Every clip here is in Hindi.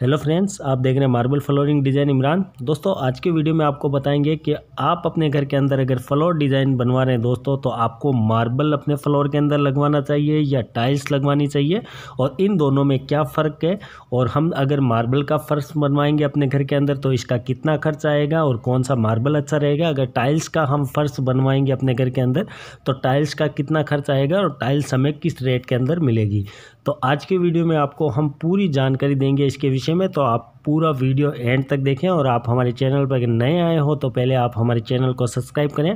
हेलो फ्रेंड्स आप देख रहे हैं मार्बल फ्लोरिंग डिज़ाइन इमरान दोस्तों आज के वीडियो में आपको बताएंगे कि आप अपने घर के अंदर अगर फ्लोर डिज़ाइन बनवा रहे हैं दोस्तों तो आपको मार्बल अपने फ्लोर के अंदर लगवाना चाहिए या टाइल्स लगवानी चाहिए और इन दोनों में क्या फ़र्क है और हम अगर मार्बल का फर्श बनवाएंगे अपने घर के अंदर तो इसका कितना खर्च आएगा और कौन सा मार्बल अच्छा रहेगा अगर टाइल्स का हम फर्श बनवाएंगे अपने घर के अंदर तो टाइल्स का कितना खर्च आएगा और टाइल्स हमें किस रेट के अंदर मिलेगी तो आज के वीडियो में आपको हम पूरी जानकारी देंगे इसके विषय विषय में तो आप पूरा वीडियो एंड तक देखें और आप हमारे चैनल पर अगर नए आए हो तो पहले आप हमारे चैनल को सब्सक्राइब करें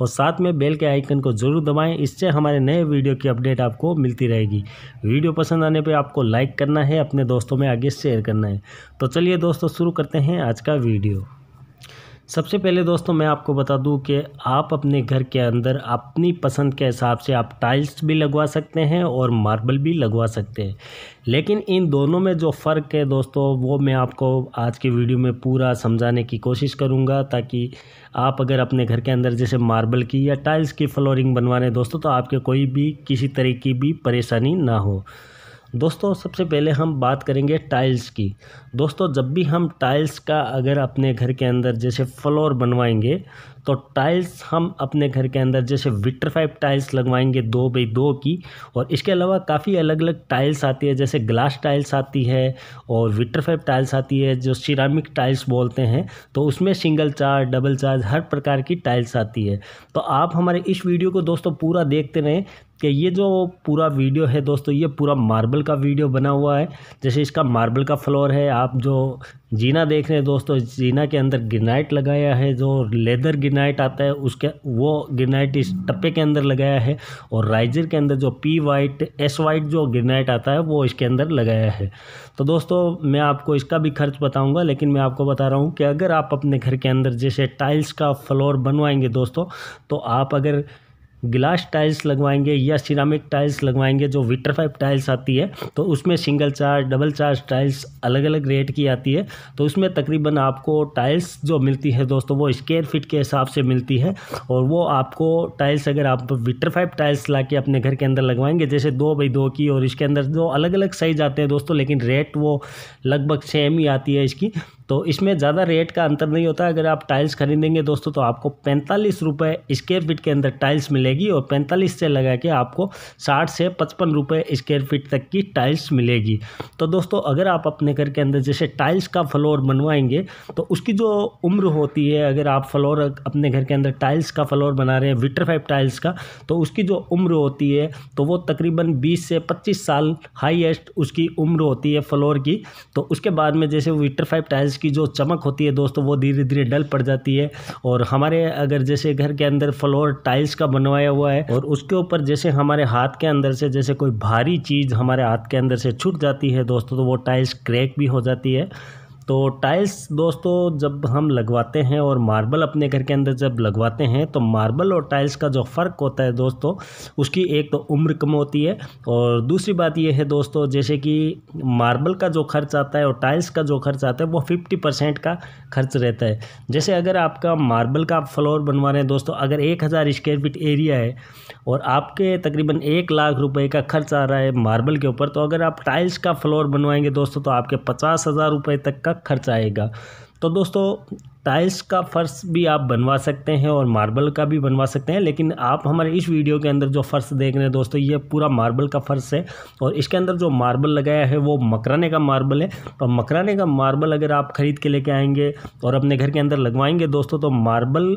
और साथ में बेल के आइकन को ज़रूर दबाएं इससे हमारे नए वीडियो की अपडेट आपको मिलती रहेगी वीडियो पसंद आने पर आपको लाइक करना है अपने दोस्तों में आगे शेयर करना है तो चलिए दोस्तों शुरू करते हैं आज का वीडियो सबसे पहले दोस्तों मैं आपको बता दूं कि आप अपने घर के अंदर अपनी पसंद के हिसाब से आप टाइल्स भी लगवा सकते हैं और मार्बल भी लगवा सकते हैं लेकिन इन दोनों में जो फ़र्क है दोस्तों वो मैं आपको आज की वीडियो में पूरा समझाने की कोशिश करूंगा ताकि आप अगर अपने घर के अंदर जैसे मार्बल की या टाइल्स की फ्लोरिंग बनवाने दोस्तों तो आपके कोई भी किसी तरह की भी परेशानी ना हो दोस्तों सबसे पहले हम बात करेंगे टाइल्स की दोस्तों जब भी हम टाइल्स का अगर अपने घर के अंदर जैसे फ्लोर बनवाएंगे तो टाइल्स हम अपने घर के अंदर जैसे फाइव टाइल्स लगवाएंगे दो बाई दो की और इसके अलावा काफ़ी अलग अलग टाइल्स आती है जैसे ग्लास टाइल्स आती है और फाइव टाइल्स आती है जो सिरामिक टाइल्स बोलते हैं तो उसमें सिंगल चार डबल चार्ज हर प्रकार की टाइल्स आती है तो आप हमारे इस वीडियो को दोस्तों पूरा देखते रहें कि ये जो पूरा वीडियो है दोस्तों ये पूरा मार्बल का वीडियो बना हुआ है जैसे इसका मार्बल का फ्लोर है आप जो जीना देख रहे हैं दोस्तों जीना के अंदर ग्रेनाइट लगाया है जो लेदर ग्रेनाइट आता है उसके वो ग्रेनाइट इस टप्पे के अंदर लगाया है और राइजर के अंदर जो पी वाइट एस वाइट जो ग्रेनाइट आता है वो इसके अंदर लगाया है तो दोस्तों मैं आपको इसका भी खर्च बताऊंगा लेकिन मैं आपको बता रहा हूँ कि अगर आप अपने घर के अंदर जैसे टाइल्स का फ्लोर बनवाएंगे दोस्तों तो आप अगर ग्लास टाइल्स लगवाएंगे या सिरामिक टाइल्स लगवाएंगे जो फाइव टाइल्स आती है तो उसमें single charge double charge tiles अलग अलग रेट की आती है तो उसमें तकरीबन आपको टाइल्स जो मिलती है दोस्तों वो स्क्वेयर फिट के हिसाब से मिलती है और वो आपको टाइल्स अगर आप फाइव टाइल्स ला के अपने घर के अंदर लगवाएंगे जैसे दो बाई दो की और इसके अंदर जो अलग अलग साइज आते हैं दोस्तों लेकिन रेट वो लगभग सेम ही आती है इसकी तो इसमें ज़्यादा रेट का अंतर नहीं होता अगर आप टाइल्स खरीदेंगे दोस्तों तो आपको पैंतालीस रुपये स्क्वेयर फिट के अंदर टाइल्स मिलेगी और पैंतालीस से लगा के आपको साठ से पचपन रुपये स्क्वेयर फिट तक की टाइल्स मिलेगी तो दोस्तों अगर आप अपने घर के अंदर जैसे टाइल्स का फ्लोर बनवाएंगे तो उसकी जो उम्र होती है अगर आप फ्लोर अपने घर के अंदर टाइल्स का फ्लोर बना रहे हैं विटरफाइव टाइल्स का तो उसकी जो उम्र होती है तो वो तकरीबन बीस से पच्चीस साल हाइएस्ट उसकी उम्र होती है फ्लोर की तो उसके बाद में जैसे विटरफाइव टाइल्स इसकी जो चमक होती है दोस्तों वो धीरे धीरे डल पड़ जाती है और हमारे अगर जैसे घर के अंदर फ्लोर टाइल्स का बनवाया हुआ है और उसके ऊपर जैसे हमारे हाथ के अंदर से जैसे कोई भारी चीज़ हमारे हाथ के अंदर से छूट जाती है दोस्तों तो वो टाइल्स क्रैक भी हो जाती है तो टाइल्स दोस्तों जब हम लगवाते हैं और मार्बल अपने घर के अंदर जब लगवाते हैं तो मार्बल और टाइल्स का जो फ़र्क होता है दोस्तों उसकी एक तो उम्र कम होती है और दूसरी बात यह है दोस्तों जैसे कि मार्बल का जो खर्च आता है और टाइल्स का जो खर्च आता है वो फिफ्टी परसेंट का खर्च रहता है जैसे अगर आपका मार्बल का फ्लोर बनवा रहे हैं दोस्तों अगर एक हज़ार स्क्वेयर फीट एरिया है और आपके तकरीबन एक लाख रुपये का खर्च आ रहा है मार्बल के ऊपर तो अगर आप टाइल्स का फ्लोर बनवाएंगे दोस्तों तो आपके पचास हज़ार रुपये तक का खर्च आएगा तो दोस्तों टाइल्स का फ़र्श भी आप बनवा सकते हैं और मार्बल का भी बनवा सकते हैं लेकिन आप हमारे इस वीडियो के अंदर जो फ़र्श देख रहे हैं दोस्तों ये पूरा मार्बल का फ़र्श है और इसके अंदर जो मार्बल लगाया है वो मकराने का मार्बल है और तो मकराने का मार्बल अगर आप ख़रीद के लेके आएंगे और अपने घर के अंदर लगवाएंगे दोस्तों तो मार्बल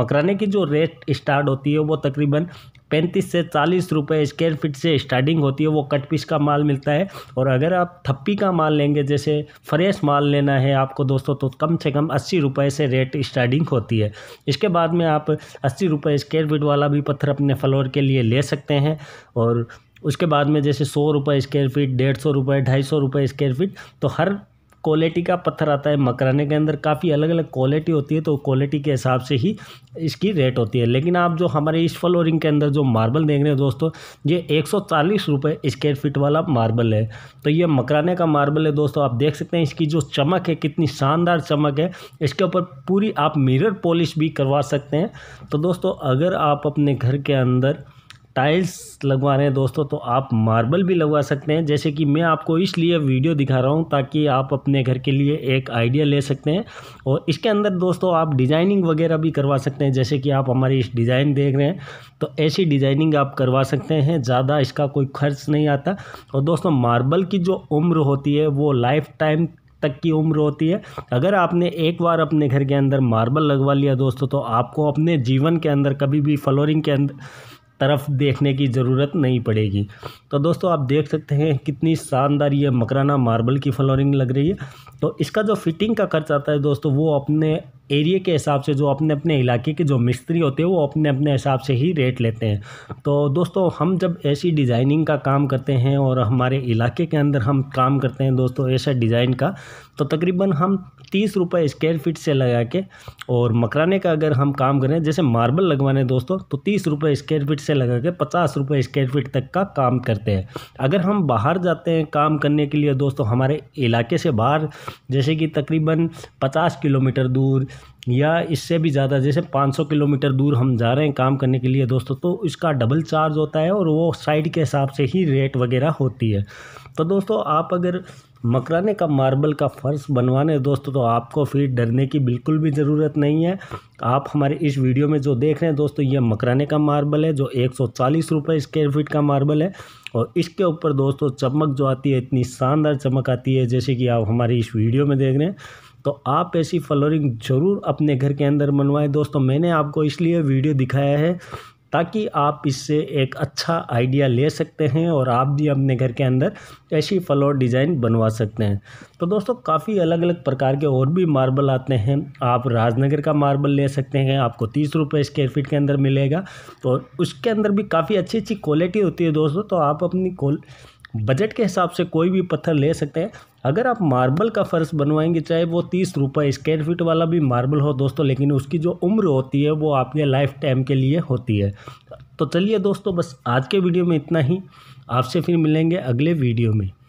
मकराने की जो रेट स्टार्ट होती है वो तकरीबन पैंतीस से चालीस रुपये स्क्वेयर फीट से स्टार्टिंग होती है वो कट पीस का माल मिलता है और अगर आप थप्पी का माल लेंगे जैसे फ्रेश माल लेना है आपको दोस्तों तो कम से कम अस्सी रुपये से रेट स्टार्टिंग होती है इसके बाद में आप अस्सी रुपये स्क्वेयर फीट वाला भी पत्थर अपने फ्लोर के लिए ले सकते हैं और उसके बाद में जैसे सौ रुपये स्क्वेयर फीट डेढ़ सौ रुपये ढाई सौ रुपये स्क्वेयर फीट तो हर क्वालिटी का पत्थर आता है मकराने के अंदर काफ़ी अलग अलग क्वालिटी होती है तो क्वालिटी के हिसाब से ही इसकी रेट होती है लेकिन आप जो हमारे इस फ्लोरिंग के अंदर जो मार्बल देख रहे हैं दोस्तों ये एक सौ स्क्वायर फीट वाला मार्बल है तो ये मकराने का मार्बल है दोस्तों आप देख सकते हैं इसकी जो चमक है कितनी शानदार चमक है इसके ऊपर पूरी आप मिरर पॉलिश भी करवा सकते हैं तो दोस्तों अगर आप अपने घर के अंदर टाइल्स लगवा रहे हैं दोस्तों तो आप मार्बल भी लगवा सकते हैं जैसे कि मैं आपको इसलिए वीडियो दिखा रहा हूं ताकि आप अपने घर के लिए एक आइडिया ले सकते हैं और इसके अंदर दोस्तों आप डिज़ाइनिंग वगैरह भी करवा सकते हैं जैसे कि आप हमारी इस डिज़ाइन देख रहे हैं तो ऐसी डिज़ाइनिंग आप करवा सकते हैं ज़्यादा इसका कोई खर्च नहीं आता और दोस्तों मार्बल की जो उम्र होती है वो लाइफ टाइम तक की उम्र होती है अगर आपने एक बार अपने घर के अंदर मार्बल लगवा लिया दोस्तों तो आपको अपने जीवन के अंदर कभी भी फ्लोरिंग के अंदर तरफ देखने की ज़रूरत नहीं पड़ेगी तो दोस्तों आप देख सकते हैं कितनी शानदार ये मकराना मार्बल की फ्लोरिंग लग रही है तो इसका जो फिटिंग का खर्च आता है दोस्तों वो अपने एरिए के हिसाब से जो अपने अपने इलाके के जो मिस्त्री होते हैं वो अपने अपने हिसाब से ही रेट लेते हैं तो दोस्तों हम जब ऐसी डिज़ाइनिंग का काम करते हैं और हमारे इलाके के अंदर हम काम करते हैं दोस्तों ऐसा डिज़ाइन का तो तकरीबन हम तीस रुपये स्क्वायर फीट से लगा के और मकराने का अगर हम काम करें जैसे मार्बल लगवाने दोस्तों तो तीस रुपये स्क्वायर फीट से लगा के पचास रुपये स्क्वायर फीट तक का काम करते हैं अगर हम बाहर जाते हैं काम करने के लिए दोस्तों हमारे इलाके से बाहर जैसे कि तकरीबन पचास किलोमीटर दूर या इससे भी ज़्यादा जैसे 500 किलोमीटर दूर हम जा रहे हैं काम करने के लिए दोस्तों तो इसका डबल चार्ज होता है और वो साइड के हिसाब से ही रेट वगैरह होती है तो दोस्तों आप अगर मकराने का मार्बल का फ़र्श बनवाने दोस्तों तो आपको फिर डरने की बिल्कुल भी ज़रूरत नहीं है आप हमारे इस वीडियो में जो देख रहे हैं दोस्तों ये मकराने का मार्बल है जो एक सौ स्क्वायर फीट का मार्बल है और इसके ऊपर दोस्तों चमक जो आती है इतनी शानदार चमक आती है जैसे कि आप हमारी इस वीडियो में देख रहे हैं तो आप ऐसी फ्लोरिंग ज़रूर अपने घर के अंदर बनवाएं दोस्तों मैंने आपको इसलिए वीडियो दिखाया है ताकि आप इससे एक अच्छा आइडिया ले सकते हैं और आप भी अपने घर के अंदर ऐसी फ्लोर डिज़ाइन बनवा सकते हैं तो दोस्तों काफ़ी अलग अलग प्रकार के और भी मार्बल आते हैं आप राजनगर का मार्बल ले सकते हैं आपको तीस रुपये स्क्वेयर फीट के अंदर मिलेगा तो उसके अंदर भी काफ़ी अच्छी अच्छी क्वालिटी होती है दोस्तों तो आप अपनी बजट के हिसाब से कोई भी पत्थर ले सकते हैं अगर आप मार्बल का फ़र्श बनवाएंगे चाहे वो तीस रुपये स्क्वायर फीट वाला भी मार्बल हो दोस्तों लेकिन उसकी जो उम्र होती है वो आपके लाइफ टाइम के लिए होती है तो चलिए दोस्तों बस आज के वीडियो में इतना ही आपसे फिर मिलेंगे अगले वीडियो में